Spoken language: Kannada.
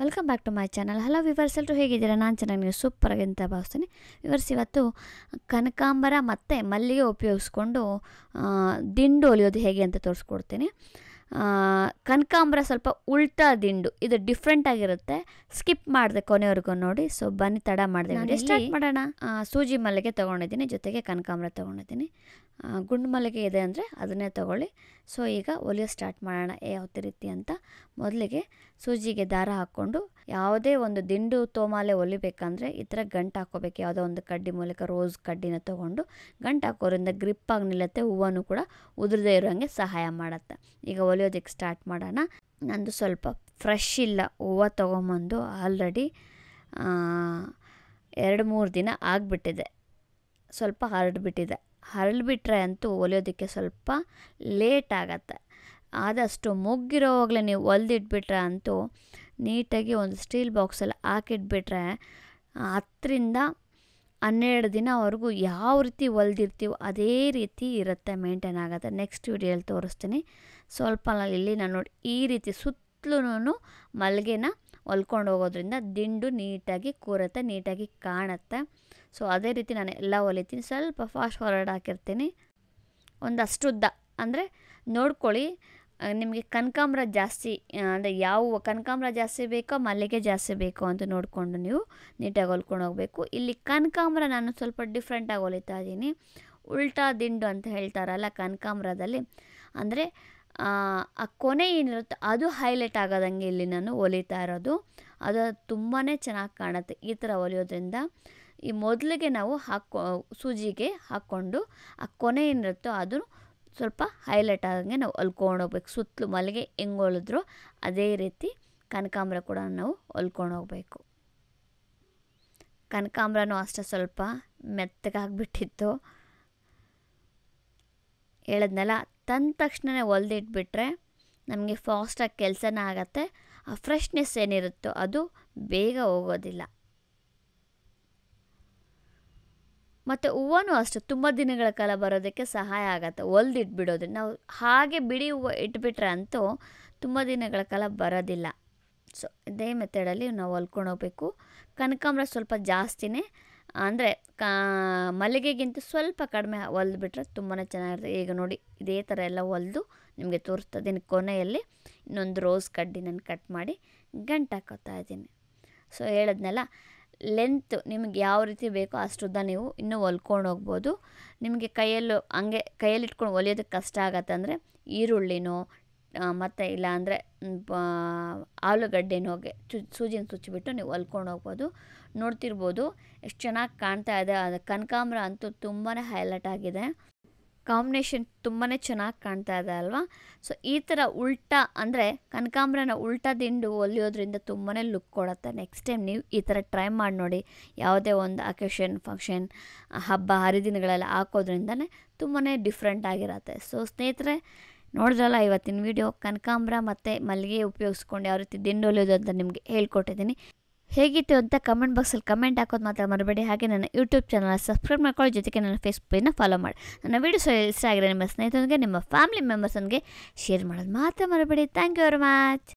welcome back to my channel hello viewers ಎಲ್ಲರೂ ಹೇಗಿದ್ದೀರಾ ನಾನು ಚೆನ್ನಾಗಿ ನೀವು ಸೂಪರಾಗಿ ಅಂತ ಭಾವಿಸ್ತೀನಿ ವಿವರ್ಸ್ ಇವತ್ತು ಕನಕಾಂಬರ ಮತ್ತು ಮಲ್ಲಿಗೆ ಉಪಯೋಗಿಸ್ಕೊಂಡು ದಿಂಡು ಒಲಿಯೋದು ಹೇಗೆ ಅಂತ ತೋರಿಸ್ಕೊಡ್ತೀನಿ ಕನಕಾಂಬ್ರ ಸ್ವಲ್ಪ ಉಲ್ಟಾ ದಿಂಡು ಇದು ಡಿಫ್ರೆಂಟ್ ಆಗಿರುತ್ತೆ ಸ್ಕಿಪ್ ಮಾಡಿದೆ ಕೊನೆವರೆಗೂ ನೋಡಿ ಸೊ ಬನ್ನಿ ತಡ ಮಾಡಿದೆ ಸ್ಟಾರ್ಟ್ ಮಾಡೋಣ ಸೂಜಿ ಮಲ್ಲಿಗೆ ತೊಗೊಂಡಿದ್ದೀನಿ ಜೊತೆಗೆ ಕನಕಾಂಬ್ರ ತೊಗೊಂಡಿದ್ದೀನಿ ಗುಂಡು ಮಲ್ಲಿಗೆ ಇದೆ ಅಂದರೆ ಅದನ್ನೇ ತೊಗೊಳ್ಳಿ ಸೊ ಈಗ ಒಲಿಯೋ ಸ್ಟಾರ್ಟ್ ಮಾಡೋಣ ಯಾವ ರೀತಿ ಅಂತ ಮೊದಲಿಗೆ ಸೂಜಿಗೆ ದಾರ ಹಾಕ್ಕೊಂಡು ಯಾವುದೇ ಒಂದು ದಿಂಡು ತೋಮಾಲೆ ಒಲಿಬೇಕಂದ್ರೆ ಈ ಥರ ಗಂಟು ಹಾಕೋಬೇಕು ಯಾವುದೋ ಒಂದು ಕಡ್ಡಿ ಮೂಲಕ ರೋಸ್ ಕಡ್ಡಿನ ತೊಗೊಂಡು ಗಂಟು ಹಾಕೋರಿಂದ ಗ್ರಿಪ್ ಆಗಿ ನಿಲ್ಲತ್ತೆ ಹೂವನ್ನು ಕೂಡ ಉದುರದೇ ಇರೋ ಸಹಾಯ ಮಾಡುತ್ತೆ ಈಗ ಹೊಲಿಯೋದಕ್ಕೆ ಸ್ಟಾರ್ಟ್ ಮಾಡೋಣ ನಂದು ಸ್ವಲ್ಪ ಫ್ರೆಶ್ ಇಲ್ಲ ಹೂವು ತೊಗೊಂಬಂದು ಆಲ್ರೆಡಿ ಎರಡು ಮೂರು ದಿನ ಆಗಿಬಿಟ್ಟಿದೆ ಸ್ವಲ್ಪ ಹರಡ್ಬಿಟ್ಟಿದೆ ಹರಳುಬಿಟ್ರೆ ಅಂತೂ ಹೊಲಿಯೋದಕ್ಕೆ ಸ್ವಲ್ಪ ಲೇಟ್ ಆಗತ್ತೆ ಆದಷ್ಟು ಮುಗ್ಗಿರೋವಾಗಲೇ ನೀವು ಹೊಲ್ದಿಟ್ಬಿಟ್ರೆ ಅಂತೂ ನೀಟಾಗಿ ಒಂದು ಸ್ಟೀಲ್ ಬಾಕ್ಸಲ್ಲಿ ಹಾಕಿಟ್ಬಿಟ್ರೆ ಹತ್ತರಿಂದ ಹನ್ನೆರಡು ದಿನವರೆಗೂ ಯಾವ ರೀತಿ ಹೊಲ್ದಿರ್ತೀವೋ ಅದೇ ರೀತಿ ಇರುತ್ತೆ ಮೇಂಟೈನ್ ಆಗುತ್ತೆ ನೆಕ್ಸ್ಟ್ ವೀಡಿಯೋಲಿ ತೋರಿಸ್ತೀನಿ ಸ್ವಲ್ಪ ಇಲ್ಲಿ ನಾನು ನೋಡಿ ಈ ರೀತಿ ಸುತ್ತಲೂ ಮಲ್ಲಿಗೆನ ಹೊಲ್ಕೊಂಡು ಹೋಗೋದ್ರಿಂದ ದಿಂಡು ನೀಟಾಗಿ ಕೂರತ್ತೆ ನೀಟಾಗಿ ಕಾಣುತ್ತೆ ಸೊ ಅದೇ ರೀತಿ ನಾನು ಎಲ್ಲ ಹೊಲಿತೀನಿ ಸ್ವಲ್ಪ ಫಾಸ್ಟ್ ಫಾರ್ವರ್ಡ್ ಹಾಕಿರ್ತೀನಿ ಒಂದಷ್ಟು ಉದ್ದ ಅಂದರೆ ನೋಡ್ಕೊಳ್ಳಿ ನಿಮಗೆ ಕನಕಾಂಬ್ರ ಜಾಸ್ತಿ ಅಂದರೆ ಯಾವ ಕನಕಾಂಬ್ರ ಜಾಸ್ತಿ ಬೇಕೋ ಮಲ್ಲಿಗೆ ಜಾಸ್ತಿ ಬೇಕೋ ಅಂತ ನೋಡಿಕೊಂಡು ನೀವು ನೀಟಾಗಿ ಹೊಲ್ಕೊಂಡು ಹೋಗಬೇಕು ಇಲ್ಲಿ ಕನಕಾಂಬ್ರ ನಾನು ಸ್ವಲ್ಪ ಡಿಫ್ರೆಂಟಾಗಿ ಹೊಲಿತಾ ಇದ್ದೀನಿ ಉಲ್ಟಾ ದಿಂಡು ಅಂತ ಹೇಳ್ತಾರಲ್ಲ ಕನಕಾಂಬ್ರದಲ್ಲಿ ಅಂದರೆ ಆ ಕೊನೆ ಏನಿರುತ್ತೆ ಅದು ಹೈಲೈಟ್ ಆಗೋದಂಗೆ ಇಲ್ಲಿ ನಾನು ಹೊಲಿತಾ ಇರೋದು ಅದು ತುಂಬಾ ಚೆನ್ನಾಗಿ ಕಾಣುತ್ತೆ ಈ ಥರ ಹೊಲಿಯೋದ್ರಿಂದ ಈ ಮೊದಲಿಗೆ ನಾವು ಹಾಕೋ ಸೂಜಿಗೆ ಹಾಕ್ಕೊಂಡು ಆ ಕೊನೆ ಏನಿರುತ್ತೋ ಅದು ಸ್ವಲ್ಪ ಹೈಲೈಟ್ ಆದಂಗೆ ನಾವು ಹೊಲ್ಕೊಂಡು ಹೋಗ್ಬೇಕು ಸುತ್ತಲೂ ಮಲ್ಲಿಗೆ ಹೆಂಗೆ ಹೊಲಿದ್ರು ಅದೇ ರೀತಿ ಕನಕಾಂಬ್ರ ಕೂಡ ನಾವು ಹೊಲ್ಕೊಂಡು ಹೋಗಬೇಕು ಕನಕಾಂಬ್ರನೂ ಅಷ್ಟೇ ಸ್ವಲ್ಪ ಮೆತ್ತಗಾಗ್ಬಿಟ್ಟಿತ್ತು ಹೇಳಿದ್ನಲ್ಲ ತಂದ ತಕ್ಷಣನೇ ಹೊಲ್ದಿಟ್ಬಿಟ್ರೆ ನಮಗೆ ಫಾಸ್ಟಾಗಿ ಕೆಲಸನ ಆಗತ್ತೆ ಆ ಫ್ರೆಶ್ನೆಸ್ ಏನಿರುತ್ತೋ ಅದು ಬೇಗ ಹೋಗೋದಿಲ್ಲ ಮತ್ತು ಹೂವನೂ ಅಷ್ಟು ತುಂಬ ದಿನಗಳ ಕಾಲ ಬರೋದಕ್ಕೆ ಸಹಾಯ ಆಗತ್ತೆ ಒಲ್ದಿಟ್ಬಿಡೋದ್ರೆ ನಾವು ಹಾಗೆ ಬಿಡಿ ಹೂವು ಇಟ್ಬಿಟ್ರೆ ಅಂತೂ ತುಂಬ ದಿನಗಳ ಕಾಲ ಬರೋದಿಲ್ಲ ಸೊ ಇದೇ ಮೆಥಡಲ್ಲಿ ನಾವು ಹೊಲ್ಕೊಂಡು ಹೋಗಬೇಕು ಕನಕಾಂಬ್ರ ಸ್ವಲ್ಪ ಜಾಸ್ತಿನೇ ಅಂದರೆ ಕಾ ಮಲ್ಲಿಗೆಗಿಂತ ಸ್ವಲ್ಪ ಕಡಿಮೆ ಹೊಲಿದ್ಬಿಟ್ರೆ ತುಂಬಾ ಚೆನ್ನಾಗಿರುತ್ತೆ ಈಗ ನೋಡಿ ಇದೇ ಥರ ಎಲ್ಲ ಹೊಲಿದು ನಿಮಗೆ ತೋರಿಸ್ತಾ ಇದ್ದೀನಿ ಕೊನೆಯಲ್ಲಿ ಇನ್ನೊಂದು ರೋಸ್ ಕಡ್ಡಿ ನಾನು ಕಟ್ ಮಾಡಿ ಗಂಟು ಹಾಕೋತಾ ಇದ್ದೀನಿ ಸೊ ಹೇಳಿದ್ನಲ್ಲ ಲೆಂತ್ ನಿಮಗೆ ಯಾವ ರೀತಿ ಬೇಕೋ ಅಷ್ಟುದ್ದ ನೀವು ಇನ್ನೂ ಹೊಲ್ಕೊಂಡು ಹೋಗ್ಬೋದು ನಿಮಗೆ ಕೈಯಲ್ಲೂ ಹಂಗೆ ಕೈಯಲ್ಲಿ ಇಟ್ಕೊಂಡು ಹೊಲಿಯೋದಕ್ಕೆ ಕಷ್ಟ ಆಗತ್ತೆ ಅಂದರೆ ಈರುಳ್ಳಿನೋ ಮತ್ತು ಇಲ್ಲಾಂದರೆ ಆಲೂಗಡ್ಡೆನೂ ಹೋಗಿ ಚು ಸೂಜಿನ ಚುಚ್ಚಿಬಿಟ್ಟು ನೀವು ಹೊಲ್ಕೊಂಡು ಹೋಗ್ಬೋದು ನೋಡ್ತಿರ್ಬೋದು ಎಷ್ಟು ಚೆನ್ನಾಗಿ ಕಾಣ್ತಾ ಇದೆ ಅದು ಕನಕಾಂಬರ ಅಂತೂ ತುಂಬಾ ಹೈಲೈಟ್ ಆಗಿದೆ ಕಾಂಬಿನೇಷನ್ ತುಂಬಾ ಚೆನ್ನಾಗಿ ಕಾಣ್ತಾ ಇದೆ ಅಲ್ವಾ ಸೊ ಈ ಥರ ಉಲ್ಟಾ ಅಂದರೆ ಕನಕಾಂಬ್ರನ ಉಲ್ಟಾ ದಿಂಡು ಹೊಲಿಯೋದ್ರಿಂದ ತುಂಬಾ ಲುಕ್ ಕೊಡುತ್ತೆ ನೆಕ್ಸ್ಟ್ ಟೈಮ್ ನೀವು ಈ ಥರ ಟ್ರೈ ಮಾಡಿ ನೋಡಿ ಯಾವುದೇ ಒಂದು ಅಕೇಶನ್ ಫಂಕ್ಷನ್ ಹಬ್ಬ ಹರಿದಿನಗಳೆಲ್ಲ ಹಾಕೋದ್ರಿಂದನೇ ತುಂಬಾ ಡಿಫ್ರೆಂಟ್ ಆಗಿರುತ್ತೆ ಸೊ ಸ್ನೇಹಿತರೆ ನೋಡಿದ್ರಲ್ಲ ಇವತ್ತಿನ ವಿಡಿಯೋ ಕನಕಾಂಬ್ರ ಮತ್ತು ಮಲ್ಲಿಗೆ ಉಪಯೋಗಿಸ್ಕೊಂಡು ಯಾವ ರೀತಿ ದಿಂಡೊಲಿಯೋದು ಅಂತ ನಿಮಗೆ ಹೇಳ್ಕೊಟ್ಟಿದ್ದೀನಿ ಹೇಗಿತ್ತು ಅಂತ ಕಮೆಂಟ್ ಬಾಕ್ಸಲ್ಲಿ ಕಮೆಂಟ್ ಹಾಕೋದು ಮಾತ್ರ ಮರಬೇಡಿ ಹಾಗೆ ನನ್ನ ಯೂಟ್ಯೂಬ್ ಚಾನಲ್ ಸಬ್ಸ್ಕ್ರೈಬ್ ಮಾಡ್ಕೊಳ್ಳಿ ಜೊತೆಗೆ ನನ್ನ ಫೇಸ್ಬುಕ್ನ ಫಾಲೋ ಮಾಡಿ ನನ್ನ ವೀಡಿಯೋಸ್ ಇಷ್ಟ ಆಗಿದೆ ನಿಮ್ಮ ಸ್ನೇಹಿತನಿಗೆ ನಿಮ್ಮ ಫ್ಯಾಮಿಲಿ ಮೆಂಬರ್ಸ್ನಿಗೆ ಶೇರ್ ಮಾಡೋದು ಮಾತ್ರ ಮರಬೇಡಿ ಥ್ಯಾಂಕ್ ಯು ವೆರಿ ಮಚ್